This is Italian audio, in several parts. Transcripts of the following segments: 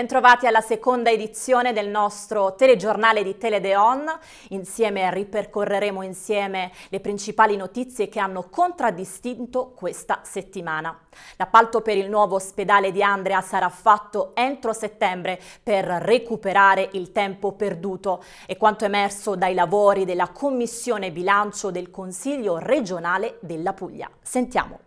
Bentrovati alla seconda edizione del nostro telegiornale di Teledeon. Insieme ripercorreremo insieme le principali notizie che hanno contraddistinto questa settimana. L'appalto per il nuovo ospedale di Andrea sarà fatto entro settembre per recuperare il tempo perduto e quanto emerso dai lavori della Commissione Bilancio del Consiglio regionale della Puglia. Sentiamo.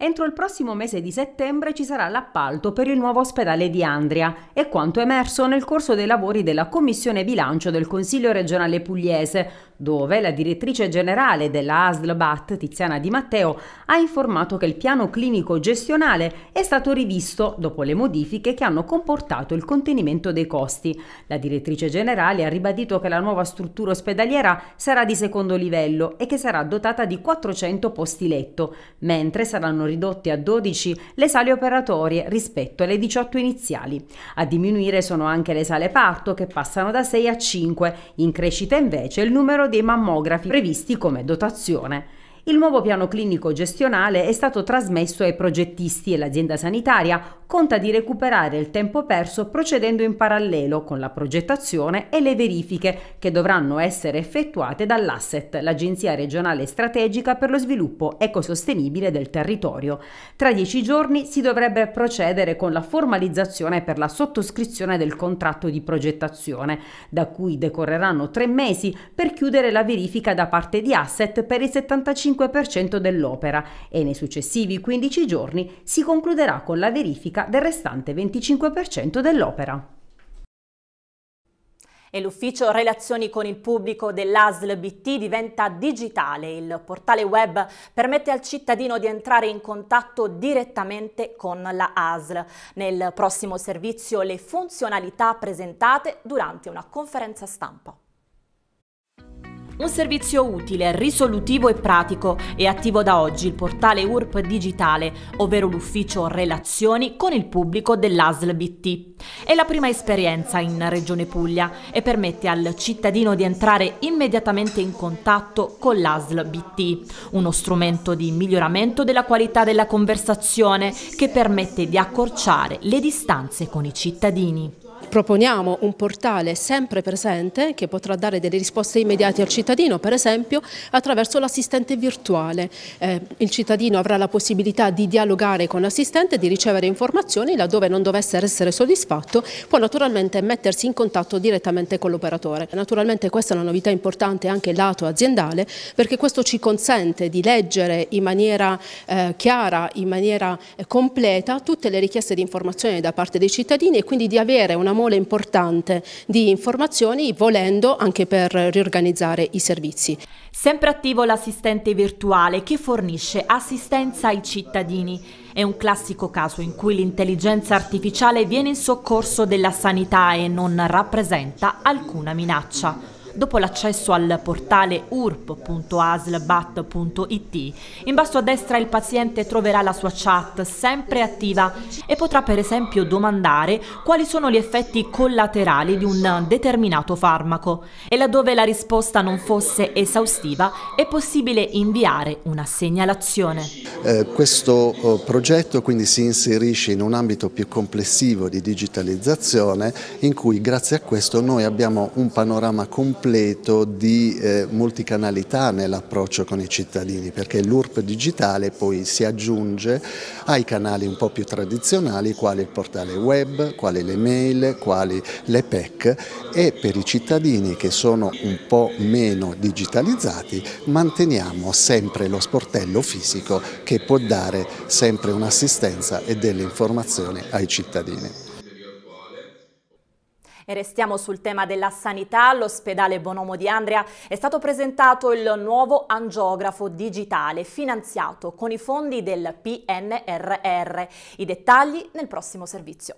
Entro il prossimo mese di settembre ci sarà l'appalto per il nuovo ospedale di Andria e quanto emerso nel corso dei lavori della Commissione Bilancio del Consiglio regionale pugliese, dove la direttrice generale della ASL BAT, Tiziana Di Matteo, ha informato che il piano clinico gestionale è stato rivisto dopo le modifiche che hanno comportato il contenimento dei costi. La direttrice generale ha ribadito che la nuova struttura ospedaliera sarà di secondo livello e che sarà dotata di 400 posti letto, mentre saranno ridotte a 12 le sale operatorie rispetto alle 18 iniziali. A diminuire sono anche le sale parto che passano da 6 a 5, in crescita invece il numero dei mammografi previsti come dotazione. Il nuovo piano clinico gestionale è stato trasmesso ai progettisti e l'azienda sanitaria conta di recuperare il tempo perso procedendo in parallelo con la progettazione e le verifiche che dovranno essere effettuate dall'Asset, l'Agenzia regionale strategica per lo sviluppo ecosostenibile del territorio. Tra dieci giorni si dovrebbe procedere con la formalizzazione per la sottoscrizione del contratto di progettazione, da cui decorreranno tre mesi per chiudere la verifica da parte di Asset per i 75 25% dell'opera e nei successivi 15 giorni si concluderà con la verifica del restante 25% dell'opera e l'ufficio Relazioni con il pubblico dell'ASL BT diventa digitale. Il portale web permette al cittadino di entrare in contatto direttamente con la ASL. Nel prossimo servizio le funzionalità presentate durante una conferenza stampa. Un servizio utile, risolutivo e pratico è attivo da oggi il portale URP Digitale, ovvero l'ufficio relazioni con il pubblico dell'ASL BT. È la prima esperienza in Regione Puglia e permette al cittadino di entrare immediatamente in contatto con l'ASL BT, uno strumento di miglioramento della qualità della conversazione che permette di accorciare le distanze con i cittadini proponiamo un portale sempre presente che potrà dare delle risposte immediate al cittadino, per esempio attraverso l'assistente virtuale. Eh, il cittadino avrà la possibilità di dialogare con l'assistente, di ricevere informazioni, laddove non dovesse essere soddisfatto può naturalmente mettersi in contatto direttamente con l'operatore. Naturalmente questa è una novità importante anche lato aziendale perché questo ci consente di leggere in maniera eh, chiara, in maniera eh, completa tutte le richieste di informazioni da parte dei cittadini e quindi di avere una mole importante di informazioni volendo anche per riorganizzare i servizi. Sempre attivo l'assistente virtuale che fornisce assistenza ai cittadini. È un classico caso in cui l'intelligenza artificiale viene in soccorso della sanità e non rappresenta alcuna minaccia. Dopo l'accesso al portale urp.aslbat.it, in basso a destra il paziente troverà la sua chat sempre attiva e potrà per esempio domandare quali sono gli effetti collaterali di un determinato farmaco e laddove la risposta non fosse esaustiva è possibile inviare una segnalazione. Eh, questo eh, progetto quindi si inserisce in un ambito più complessivo di digitalizzazione in cui grazie a questo noi abbiamo un panorama completo completo di eh, multicanalità nell'approccio con i cittadini, perché l'URP digitale poi si aggiunge ai canali un po' più tradizionali, quali il portale web, quali le mail, quali le PEC e per i cittadini che sono un po' meno digitalizzati manteniamo sempre lo sportello fisico che può dare sempre un'assistenza e delle informazioni ai cittadini. E restiamo sul tema della sanità. All'ospedale Bonomo di Andria è stato presentato il nuovo angiografo digitale finanziato con i fondi del PNRR. I dettagli nel prossimo servizio.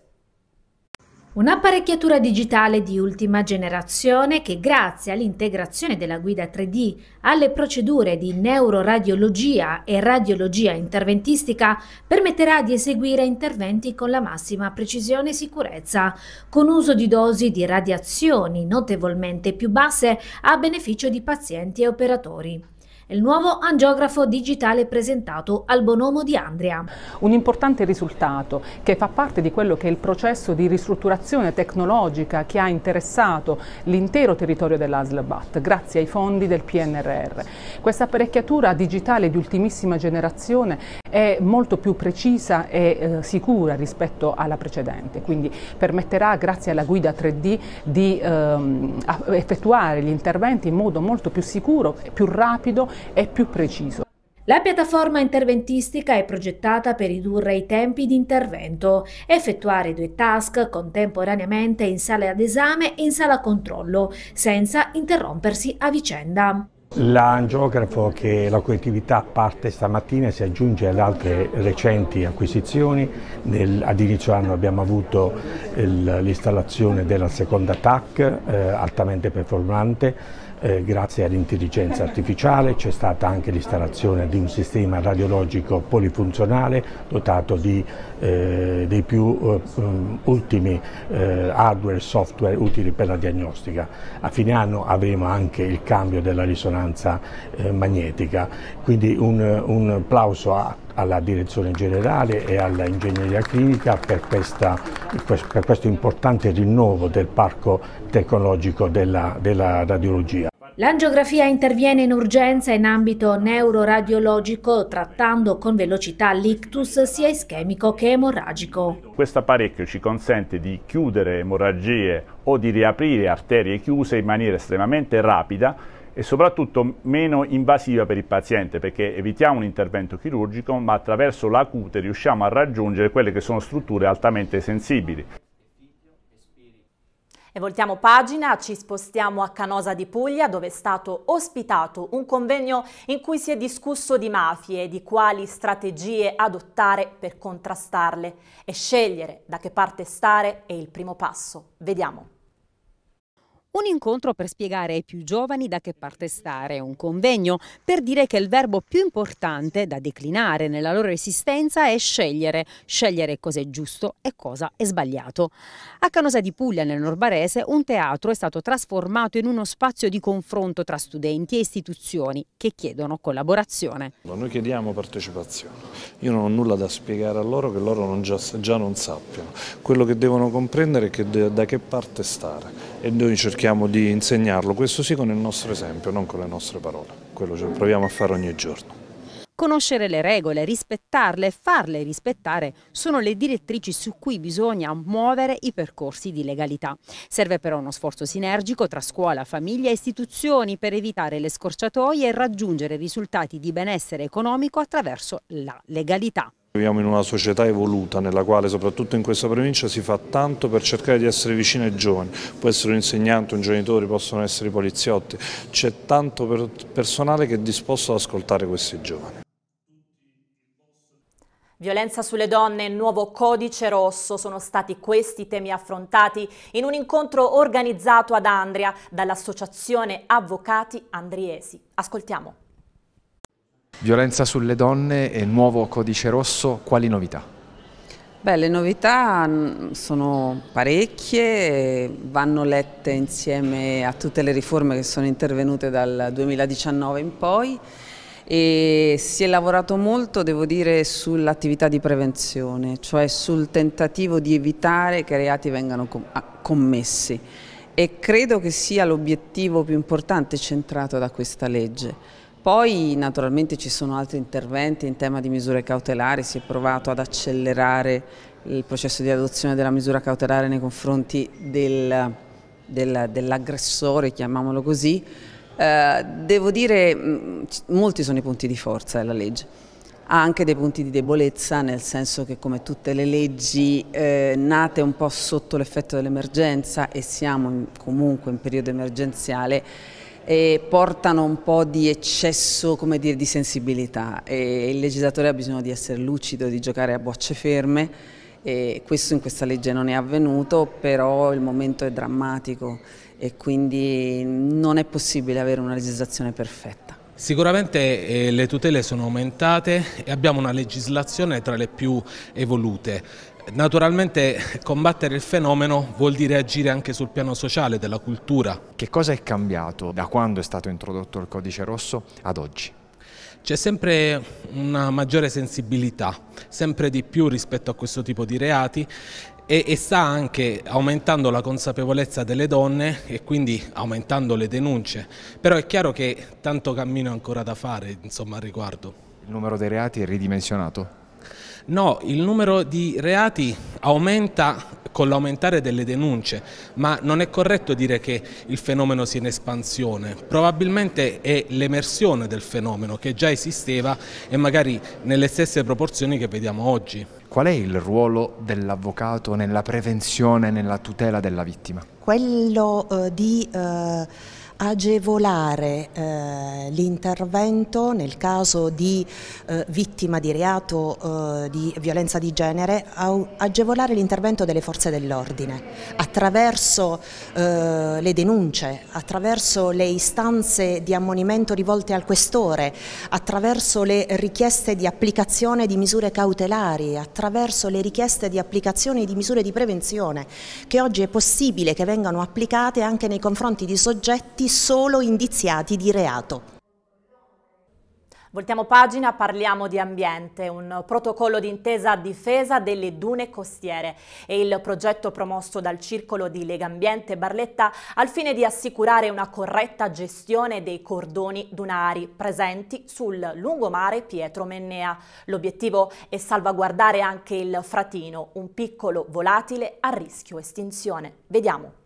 Un'apparecchiatura digitale di ultima generazione che grazie all'integrazione della guida 3D alle procedure di neuroradiologia e radiologia interventistica permetterà di eseguire interventi con la massima precisione e sicurezza, con uso di dosi di radiazioni notevolmente più basse a beneficio di pazienti e operatori il nuovo angiografo digitale presentato al Bonomo di Andria. Un importante risultato che fa parte di quello che è il processo di ristrutturazione tecnologica che ha interessato l'intero territorio dell'Aslabat grazie ai fondi del PNRR. Questa apparecchiatura digitale di ultimissima generazione è molto più precisa e eh, sicura rispetto alla precedente, quindi permetterà grazie alla guida 3D di ehm, effettuare gli interventi in modo molto più sicuro, più rapido e più preciso. La piattaforma interventistica è progettata per ridurre i tempi di intervento, effettuare due task contemporaneamente in sala d'esame e in sala controllo, senza interrompersi a vicenda. L'angiografo che la collettività parte stamattina si aggiunge ad altre recenti acquisizioni. Nel, ad inizio anno abbiamo avuto l'installazione della seconda TAC eh, altamente performante eh, grazie all'intelligenza artificiale c'è stata anche l'installazione di un sistema radiologico polifunzionale dotato di, eh, dei più eh, mm, ultimi eh, hardware e software utili per la diagnostica. A fine anno avremo anche il cambio della risonanza eh, magnetica, quindi un, un plauso a tutti alla direzione generale e all'ingegneria clinica per, questa, per, questo importante rinnovo del parco tecnologico della, della radiologia. L'angiografia interviene in urgenza in ambito neuroradiologico trattando con velocità l'ictus sia ischemico che emorragico. Questo apparecchio ci consente di chiudere emorragie o di riaprire arterie chiuse in maniera estremamente rapida e soprattutto meno invasiva per il paziente perché evitiamo un intervento chirurgico ma attraverso la cute riusciamo a raggiungere quelle che sono strutture altamente sensibili. E voltiamo pagina, ci spostiamo a Canosa di Puglia dove è stato ospitato un convegno in cui si è discusso di mafie e di quali strategie adottare per contrastarle e scegliere da che parte stare è il primo passo. Vediamo. Un incontro per spiegare ai più giovani da che parte stare, un convegno per dire che il verbo più importante da declinare nella loro esistenza è scegliere, scegliere cosa è giusto e cosa è sbagliato. A Canosa di Puglia, nel Norbarese, un teatro è stato trasformato in uno spazio di confronto tra studenti e istituzioni che chiedono collaborazione. Noi chiediamo partecipazione. Io non ho nulla da spiegare a loro che loro non già, già non sappiano. Quello che devono comprendere è che da che parte stare e noi cerchiamo di insegnarlo, questo sì con il nostro esempio, non con le nostre parole, quello ce lo proviamo a fare ogni giorno. Conoscere le regole, rispettarle e farle rispettare sono le direttrici su cui bisogna muovere i percorsi di legalità. Serve però uno sforzo sinergico tra scuola, famiglia e istituzioni per evitare le scorciatoie e raggiungere risultati di benessere economico attraverso la legalità. Viviamo in una società evoluta nella quale soprattutto in questa provincia si fa tanto per cercare di essere vicino ai giovani, può essere un insegnante, un genitore, possono essere i poliziotti, c'è tanto personale che è disposto ad ascoltare questi giovani. Violenza sulle donne, e nuovo codice rosso sono stati questi temi affrontati in un incontro organizzato ad Andria dall'associazione Avvocati Andriesi. Ascoltiamo. Violenza sulle donne e nuovo codice rosso, quali novità? Beh, le novità mm, sono parecchie, vanno lette insieme a tutte le riforme che sono intervenute dal 2019 in poi e si è lavorato molto, devo dire, sull'attività di prevenzione, cioè sul tentativo di evitare che reati vengano ah, commessi e credo che sia l'obiettivo più importante centrato da questa legge. Poi naturalmente ci sono altri interventi in tema di misure cautelari, si è provato ad accelerare il processo di adozione della misura cautelare nei confronti del, del, dell'aggressore, chiamiamolo così. Eh, devo dire, che molti sono i punti di forza della legge. Ha anche dei punti di debolezza, nel senso che come tutte le leggi eh, nate un po' sotto l'effetto dell'emergenza e siamo in, comunque in periodo emergenziale, eh, portano un po' di eccesso dire, di sensibilità e il legislatore ha bisogno di essere lucido, di giocare a bocce ferme e questo in questa legge non è avvenuto, però il momento è drammatico e quindi non è possibile avere una legislazione perfetta. Sicuramente eh, le tutele sono aumentate e abbiamo una legislazione tra le più evolute. Naturalmente combattere il fenomeno vuol dire agire anche sul piano sociale, della cultura. Che cosa è cambiato da quando è stato introdotto il codice rosso ad oggi? C'è sempre una maggiore sensibilità, sempre di più rispetto a questo tipo di reati e, e, sta anche aumentando la consapevolezza delle donne e quindi aumentando le denunce. Però è chiaro che tanto cammino è ancora da fare insomma, al riguardo. Il numero dei reati è ridimensionato? No, il numero di reati aumenta con l'aumentare delle denunce, ma non è corretto dire che il fenomeno sia in espansione, probabilmente è l'emersione del fenomeno che già esisteva e magari nelle stesse proporzioni che vediamo oggi. Qual è il ruolo dell'avvocato nella prevenzione e nella tutela della vittima? Quello eh, di... Eh agevolare eh, l'intervento nel caso di eh, vittima di reato eh, di violenza di genere, agevolare l'intervento delle forze dell'ordine attraverso eh, le denunce, attraverso le istanze di ammonimento rivolte al questore, attraverso le richieste di applicazione di misure cautelari, attraverso le richieste di applicazione di misure di prevenzione che oggi è possibile che vengano applicate anche nei confronti di soggetti solo indiziati di reato. Voltiamo pagina, parliamo di ambiente, un protocollo d'intesa a difesa delle dune costiere e il progetto promosso dal circolo di Legambiente Barletta al fine di assicurare una corretta gestione dei cordoni dunari presenti sul lungomare Pietro Mennea. L'obiettivo è salvaguardare anche il fratino, un piccolo volatile a rischio estinzione. Vediamo.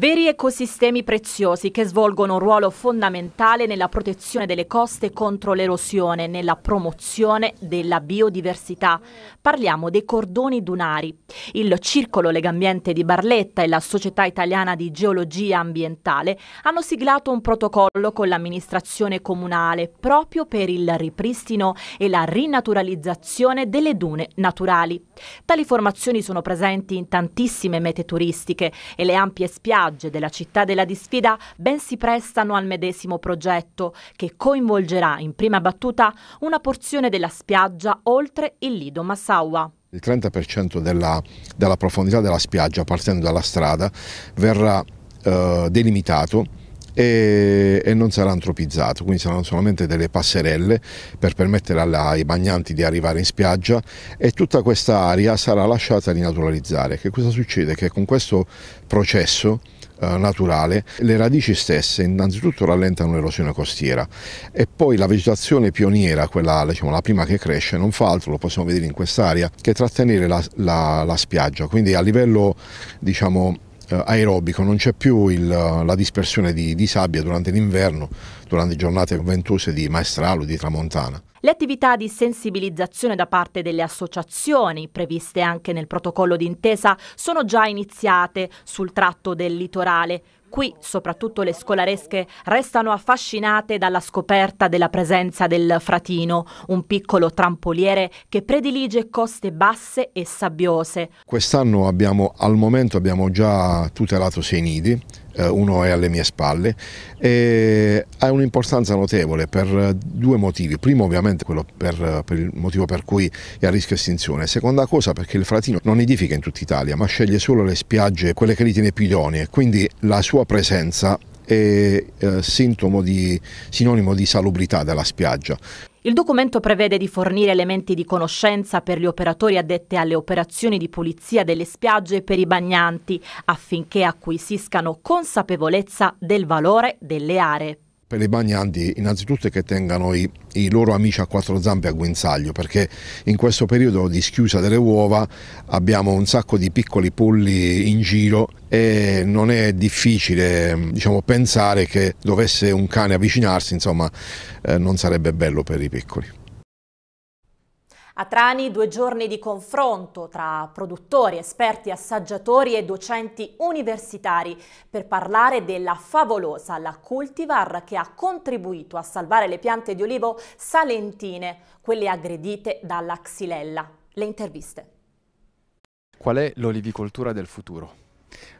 Veri ecosistemi preziosi che svolgono un ruolo fondamentale nella protezione delle coste contro l'erosione, nella promozione della biodiversità. Parliamo dei cordoni dunari. Il Circolo Legambiente di Barletta e la Società Italiana di Geologia Ambientale hanno siglato un protocollo con l'amministrazione comunale proprio per il ripristino e la rinaturalizzazione delle dune naturali. Tali formazioni sono presenti in tantissime mete turistiche e le ampie spiagge spiagge della città della disfida ben si prestano al medesimo progetto che coinvolgerà in prima battuta una porzione della spiaggia oltre il lido Massaua. Il 30% della, della, profondità della spiaggia partendo dalla strada verrà eh, delimitato e, e, non sarà antropizzato, quindi saranno solamente delle passerelle per permettere alla, ai bagnanti di arrivare in spiaggia e tutta questa area sarà lasciata rinaturalizzare. Che cosa succede? Che con questo processo eh, naturale, le radici stesse innanzitutto rallentano l'erosione costiera e poi la vegetazione pioniera, quella diciamo, la prima che cresce, non fa altro, lo possiamo vedere in quest'area, che trattenere la, la, la spiaggia, quindi a livello diciamo eh, aerobico, non c'è più il, eh, la dispersione di, di sabbia durante l'inverno, durante giornate ventose di Maestralo, di Tramontana. Le attività di sensibilizzazione da parte delle associazioni, previste anche nel protocollo d'intesa, sono già iniziate sul tratto del litorale. Qui soprattutto le scolaresche restano affascinate dalla scoperta della presenza del fratino, un piccolo trampoliere che predilige coste basse e sabbiose. Quest'anno abbiamo, al momento abbiamo già tutelato sei nidi, eh, uno è alle mie spalle, e ha un'importanza notevole per due motivi. Primo ovviamente quello per, per, il motivo per cui è a rischio estinzione, seconda cosa perché il fratino non nidifica in tutta Italia, ma sceglie solo le spiagge, quelle che ritiene più idonee, quindi la sua sua presenza è eh, sintomo di, sinonimo di salubrità della spiaggia. Il documento prevede di fornire elementi di conoscenza per gli operatori addetti alle operazioni di pulizia delle spiagge e per i bagnanti, affinché acquisiscano consapevolezza del valore delle aree per i bagnanti innanzitutto è che tengano i, i, loro amici a quattro zampe a guinzaglio perché in questo periodo di schiusa delle uova abbiamo un sacco di piccoli polli in giro e non è difficile diciamo, pensare che dovesse un cane avvicinarsi, insomma eh, non sarebbe bello per i piccoli. A Trani due giorni di confronto tra produttori, esperti, assaggiatori e docenti universitari per parlare della favolosa, la cultivar che ha contribuito a salvare le piante di olivo salentine, quelle aggredite dalla xylella. Le interviste. Qual è l'olivicoltura del futuro?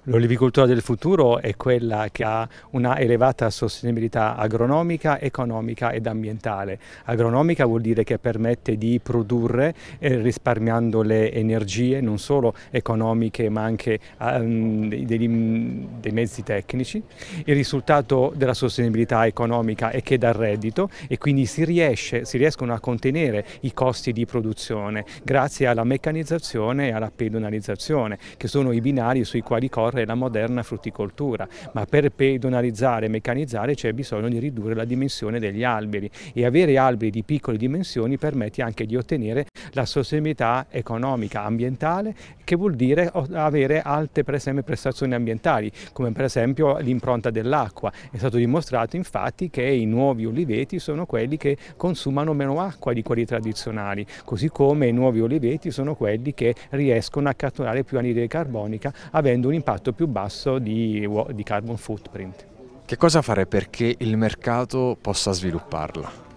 Mm. L'olivicoltura del futuro è quella che ha una elevata sostenibilità agronomica, economica ed ambientale. Agronomica vuol dire che permette di produrre eh, risparmiando le energie non solo economiche ma anche um, dei, dei mezzi tecnici. Il risultato della sostenibilità economica è che dà reddito e quindi si, riesce, si riescono a contenere i costi di produzione grazie alla meccanizzazione e alla pedonalizzazione che sono i binari sui quali corre imporre la moderna frutticoltura, ma per pedonalizzare e meccanizzare c'è bisogno di ridurre la dimensione degli alberi e avere alberi di piccole dimensioni permette anche di ottenere la sostenibilità economica, ambientale, che vuol dire avere alte per esempio, prestazioni ambientali, come per esempio l'impronta dell'acqua. È stato dimostrato infatti che i nuovi oliveti sono quelli che consumano meno acqua di quelli tradizionali, così come i nuovi oliveti sono quelli che riescono a catturare più anidride carbonica avendo un impatto impatto più basso di, di carbon footprint. Che cosa fare perché il mercato possa svilupparla?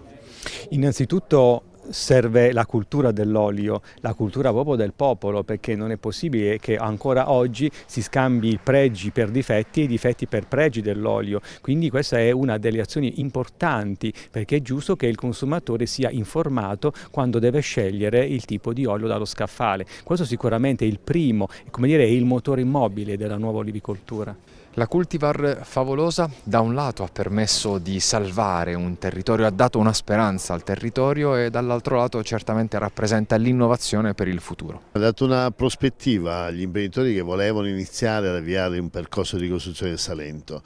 Innanzitutto serve la cultura dell'olio, la cultura proprio del popolo, perché non è possibile che ancora oggi si scambi i pregi per difetti e i difetti per pregi dell'olio. Quindi questa è una delle azioni importanti, perché è giusto che il consumatore sia informato quando deve scegliere il tipo di olio dallo scaffale. Questo sicuramente è il primo, come dire, è il motore immobile della nuova olivicoltura. La cultivar favolosa da un lato ha permesso di salvare un territorio, ha dato una speranza al territorio e dall'altro lato certamente rappresenta l'innovazione per il futuro. Ha dato una prospettiva agli imprenditori che volevano iniziare ad avviare un percorso di ricostruzione del Salento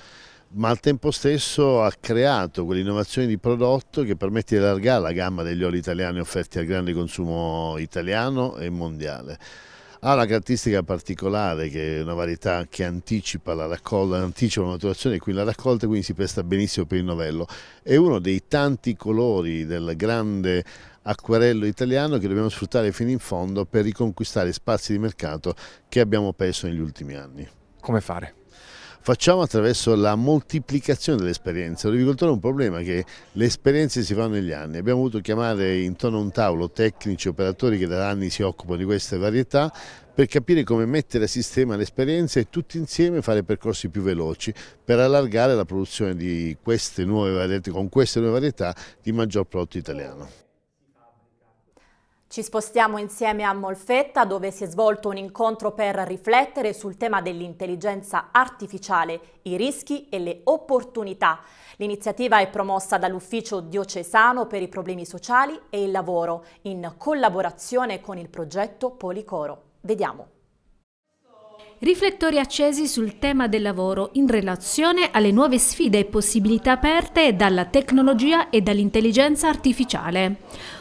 ma al tempo stesso ha creato quell'innovazione di prodotto che permette di allargare la gamma degli oli italiani offerti al grande consumo italiano e mondiale ha una caratteristica particolare che è una varietà che anticipa la raccolta, anticipa la maturazione e quindi la raccolta quindi si presta benissimo per il novello. È uno dei tanti colori del grande acquerello italiano che dobbiamo sfruttare fino in fondo per riconquistare spazi di mercato che abbiamo perso negli ultimi anni. Come fare? facciamo attraverso la moltiplicazione delle esperienze. L'agricoltore è un problema che le esperienze si fanno negli anni. Abbiamo voluto chiamare intorno a un tavolo tecnici, operatori che da anni si occupano di queste varietà per capire come mettere a sistema le esperienze e tutti insieme fare percorsi più veloci per allargare la produzione di queste nuove varietà, con queste nuove varietà di maggior prodotto italiano. Ci spostiamo insieme a Molfetta dove si è svolto un incontro per riflettere sul tema dell'intelligenza artificiale, i rischi e le opportunità. L'iniziativa è promossa dall'Ufficio diocesano per i problemi sociali e il lavoro in collaborazione con il progetto Policoro. Vediamo. Riflettori accesi sul tema del lavoro in relazione alle nuove sfide e possibilità aperte dalla tecnologia e dall'intelligenza artificiale.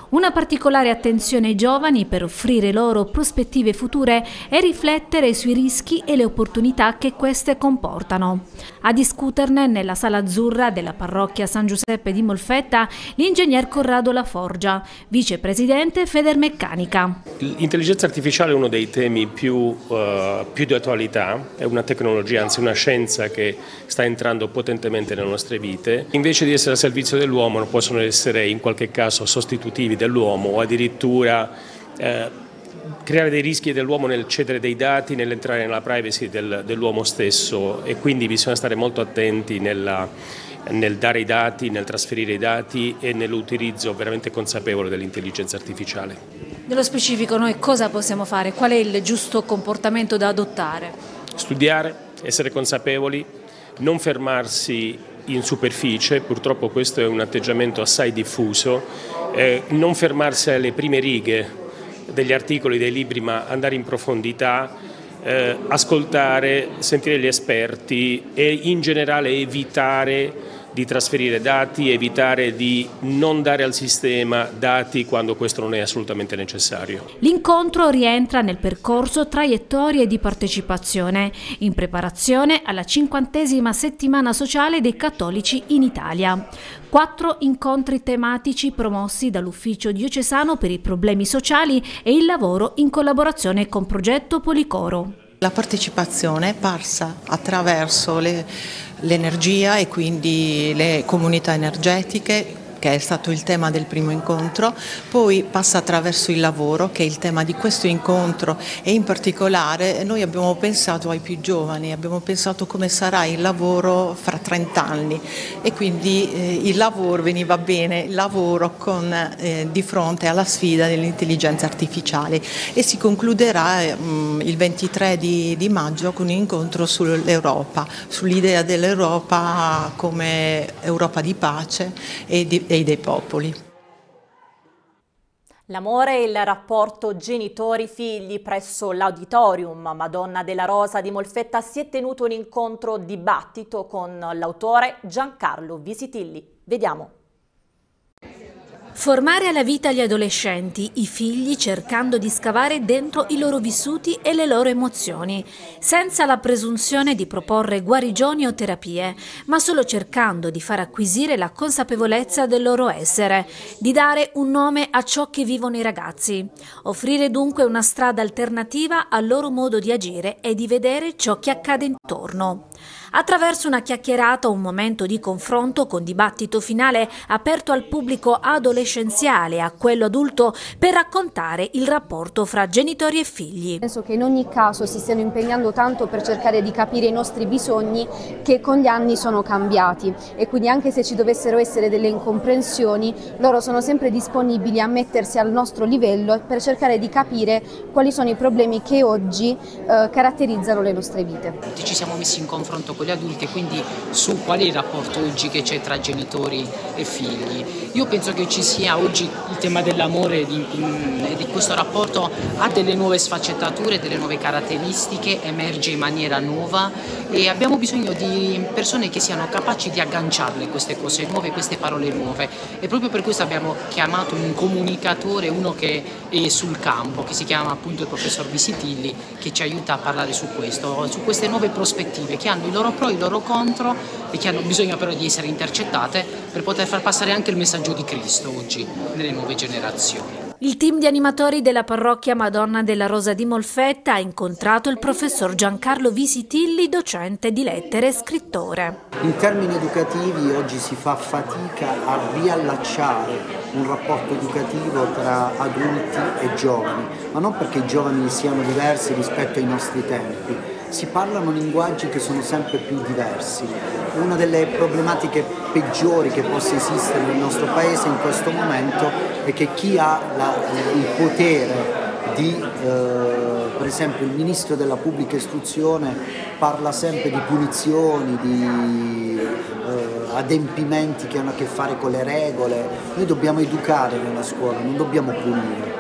Una particolare attenzione ai giovani per offrire loro prospettive future e riflettere sui rischi e le opportunità che queste comportano. A discuterne nella sala azzurra della parrocchia San Giuseppe di Molfetta l'ingegner Corrado Laforgia, vicepresidente Federmeccanica. L'intelligenza artificiale è uno dei temi più, eh, più di attualità, è una tecnologia, anzi una scienza che sta entrando potentemente nelle nostre vite. Invece di essere a servizio dell'uomo possono essere in qualche caso sostitutivi dell'uomo o addirittura eh, creare dei rischi dell'uomo nel cedere dei dati, nell'entrare nella privacy del, dell'uomo stesso e quindi bisogna stare molto attenti nella, nel dare i dati, nel trasferire i dati e nell'utilizzo veramente consapevole dell'intelligenza artificiale. Nello specifico noi cosa possiamo fare? Qual è il giusto comportamento da adottare? Studiare, essere consapevoli, non fermarsi in superficie, purtroppo questo è un atteggiamento assai diffuso, eh, non fermarsi alle prime righe degli articoli, dei libri, ma andare in profondità, eh, ascoltare, sentire gli esperti e in generale evitare di trasferire dati, evitare di non dare al sistema dati quando questo non è assolutamente necessario. L'incontro rientra nel percorso traiettorie di partecipazione in preparazione alla cinquantesima settimana sociale dei cattolici in Italia. Quattro incontri tematici promossi dall'Ufficio diocesano per i problemi sociali e il lavoro in collaborazione con Progetto Policoro. La partecipazione passa attraverso le l'energia e quindi le comunità energetiche che è stato il tema del primo incontro, poi passa attraverso il lavoro che è il tema di questo incontro e in particolare noi abbiamo pensato ai più giovani, abbiamo pensato come sarà il lavoro fra 30 anni e quindi eh, il lavoro veniva bene, il lavoro con, eh, di fronte alla sfida dell'intelligenza artificiale e si concluderà eh, il 23 di, di maggio con un incontro sull'Europa, sull'idea dell'Europa come Europa di pace e di e dei popoli. L'amore e il rapporto genitori-figli presso l'auditorium Madonna della Rosa di Molfetta si è tenuto un incontro dibattito con l'autore Giancarlo Visitilli. Vediamo. Formare alla vita gli adolescenti, i figli cercando di scavare dentro i loro vissuti e le loro emozioni, senza la presunzione di proporre guarigioni o terapie, ma solo cercando di far acquisire la consapevolezza del loro essere, di dare un nome a ciò che vivono i ragazzi, offrire dunque una strada alternativa al loro modo di agire e di vedere ciò che accade intorno attorno. Attraverso una chiacchierata un momento di confronto con dibattito finale aperto al pubblico adolescenziale e a quello adulto per raccontare il rapporto fra genitori e figli. Penso che in ogni caso si stiano impegnando tanto per cercare di capire i nostri bisogni che con gli anni sono cambiati e quindi anche se ci dovessero essere delle incomprensioni loro sono sempre disponibili a mettersi al nostro livello per cercare di capire quali sono i problemi che oggi eh, caratterizzano le nostre vite siamo messi in confronto con gli adulti e quindi su qual è il rapporto oggi che c'è tra genitori e figli. Io penso che ci sia oggi il tema dell'amore e di, mm, di, questo rapporto ha delle nuove sfaccettature, delle nuove caratteristiche, emerge in maniera nuova e abbiamo bisogno di persone che siano capaci di agganciarle queste cose nuove, queste parole nuove e proprio per questo abbiamo chiamato un comunicatore, uno che è sul campo, che si chiama appunto il professor Visitilli, che ci aiuta a parlare su questo, su queste nuove prospettive prospettive che hanno i loro pro, e i loro contro e che hanno bisogno però di essere intercettate per poter far passare anche il messaggio di Cristo oggi nelle nuove generazioni. Il team di animatori della parrocchia Madonna della Rosa di Molfetta ha incontrato il professor Giancarlo Visitilli, docente di lettere e scrittore. In termini educativi oggi si fa fatica a riallacciare un rapporto educativo tra adulti e giovani, ma non perché i giovani siano diversi rispetto ai nostri tempi, si parlano linguaggi che sono sempre più diversi. Una delle problematiche peggiori che possa esistere nel nostro paese in questo momento è che chi ha la, il potere di, eh, per esempio, il ministro della pubblica istruzione parla sempre di punizioni, di eh, adempimenti che hanno a che fare con le regole. Noi dobbiamo educare nella scuola, non dobbiamo punire.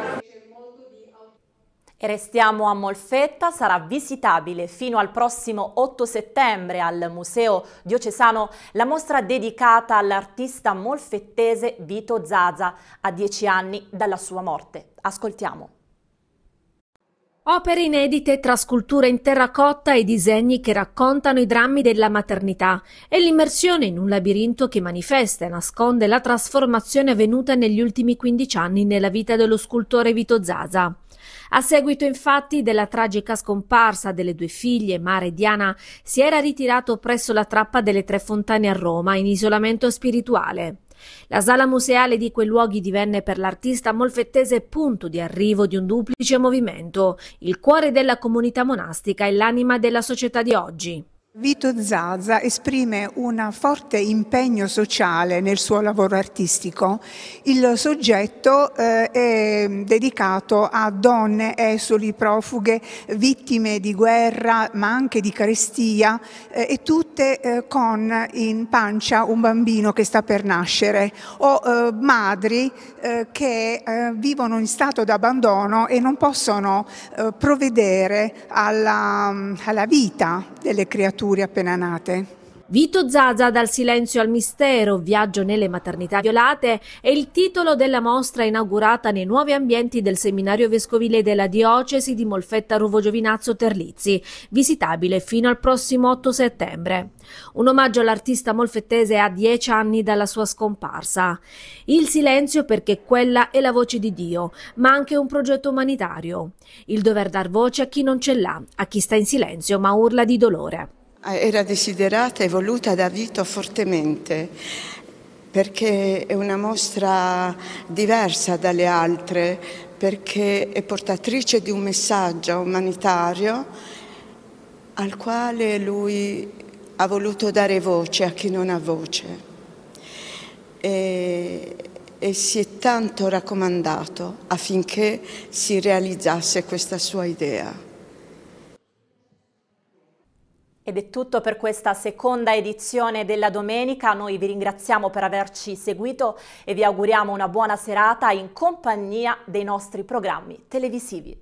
E restiamo a Molfetta, sarà visitabile fino al prossimo 8 settembre al Museo Diocesano la mostra dedicata all'artista molfettese Vito Zaza, a dieci anni dalla sua morte. Ascoltiamo. Opere inedite tra sculture in terracotta e disegni che raccontano i drammi della maternità e l'immersione in un labirinto che manifesta e nasconde la trasformazione avvenuta negli ultimi 15 anni nella vita dello scultore Vito Zaza. A seguito infatti della tragica scomparsa delle due figlie, Mare e Diana, si era ritirato presso la trappa delle Tre Fontane a Roma in isolamento spirituale. La sala museale di quei luoghi divenne per l'artista molfettese punto di arrivo di un duplice movimento, il cuore della comunità monastica e l'anima della società di oggi. Vito Zaza esprime un forte impegno sociale nel suo lavoro artistico. Il soggetto eh, è dedicato a donne, esuli, profughe, vittime di guerra ma anche di carestia eh, e tutte eh, con in pancia un bambino che sta per nascere o eh, madri eh, che eh, vivono in stato d'abbandono e non possono provvedere alla, alla vita delle creature creature appena nate. Vito Zaza dal silenzio al mistero, viaggio nelle maternità violate è il titolo della mostra inaugurata nei nuovi ambienti del seminario vescovile della diocesi di Molfetta Ruvo Giovinazzo Terlizzi, visitabile fino al prossimo 8 settembre. Un omaggio all'artista molfettese a dieci anni dalla sua scomparsa. Il silenzio perché quella è la voce di Dio, ma anche un progetto umanitario. Il dover dar voce a chi non ce l'ha, a chi sta in silenzio ma urla di dolore era desiderata e voluta da Vito fortemente perché è una mostra diversa dalle altre, perché è portatrice di un messaggio umanitario al quale lui ha voluto dare voce a chi non ha voce e, e si è tanto raccomandato affinché si realizzasse questa sua idea. Ed è tutto per questa seconda edizione della domenica. Noi vi ringraziamo per averci seguito e vi auguriamo una buona serata in compagnia dei nostri programmi televisivi.